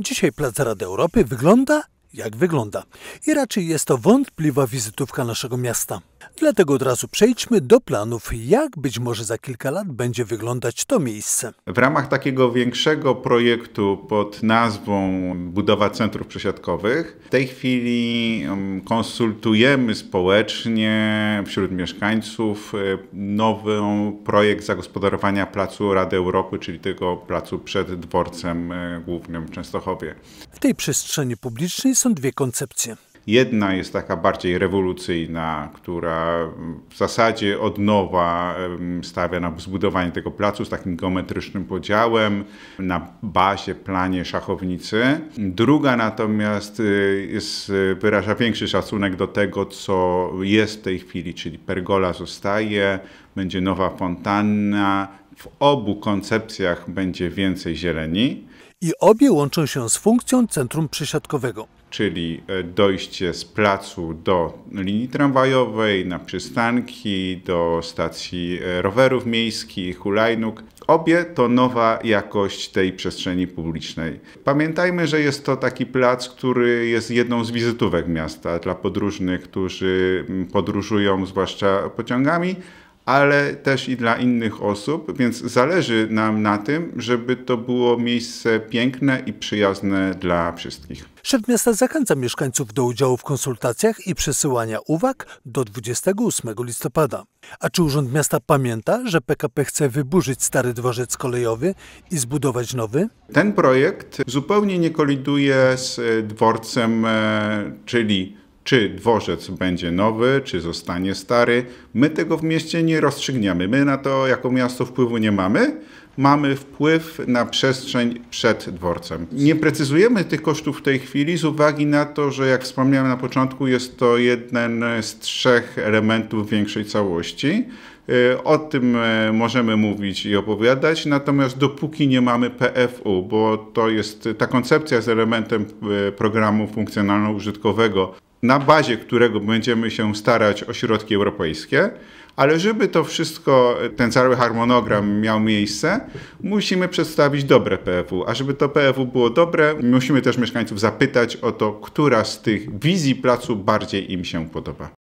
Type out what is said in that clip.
Dzisiaj Plac Rady Europy wygląda jak wygląda i raczej jest to wątpliwa wizytówka naszego miasta. Dlatego od razu przejdźmy do planów, jak być może za kilka lat będzie wyglądać to miejsce. W ramach takiego większego projektu pod nazwą Budowa Centrów Przesiadkowych, w tej chwili konsultujemy społecznie wśród mieszkańców e, nowy projekt zagospodarowania Placu Rady Europy, czyli tego placu przed dworcem e, głównym w Częstochowie. W tej przestrzeni publicznej są dwie koncepcje. Jedna jest taka bardziej rewolucyjna, która w zasadzie od nowa stawia na zbudowanie tego placu z takim geometrycznym podziałem na bazie, planie szachownicy. Druga natomiast y, jest, y, wyraża większy szacunek do tego, co jest w tej chwili, czyli pergola zostaje, będzie nowa fontanna. W obu koncepcjach będzie więcej zieleni. I obie łączą się z funkcją centrum przesiadkowego czyli e, dojście z placu do linii tramwajowej, na przystanki, do stacji e, rowerów miejskich, hulajnóg. Obie to nowa jakość tej przestrzeni publicznej. Pamiętajmy, że jest to taki plac, który jest jedną z wizytówek miasta dla podróżnych, którzy podróżują zwłaszcza pociągami, ale też i dla innych osób, więc zależy nam na tym, żeby to było miejsce piękne i przyjazne dla wszystkich. Szef miasta zachęca mieszkańców do udziału w konsultacjach i przesyłania uwag do 28 listopada. A czy Urząd Miasta pamięta, że PKP chce wyburzyć stary dworzec kolejowy i zbudować nowy? Ten projekt zupełnie nie koliduje z dworcem, e, czyli czy dworzec będzie nowy, czy zostanie stary, my tego w mieście nie rozstrzygniemy. My na to jako miasto wpływu nie mamy. Mamy wpływ na przestrzeń przed dworcem. Nie precyzujemy tych kosztów w tej chwili z uwagi na to, że jak wspomniałem na początku, jest to jeden z trzech elementów większej całości. Y, o tym e, możemy mówić i opowiadać, natomiast dopóki nie mamy PFU, bo to jest ta koncepcja z elementem y, programu funkcjonalno-użytkowego, na bazie którego będziemy się starać o środki europejskie, ale żeby to wszystko, ten cały harmonogram miał miejsce, musimy przedstawić dobre PFU. A żeby to PFU było dobre, musimy też mieszkańców zapytać o to, która z tych wizji placu bardziej im się podoba.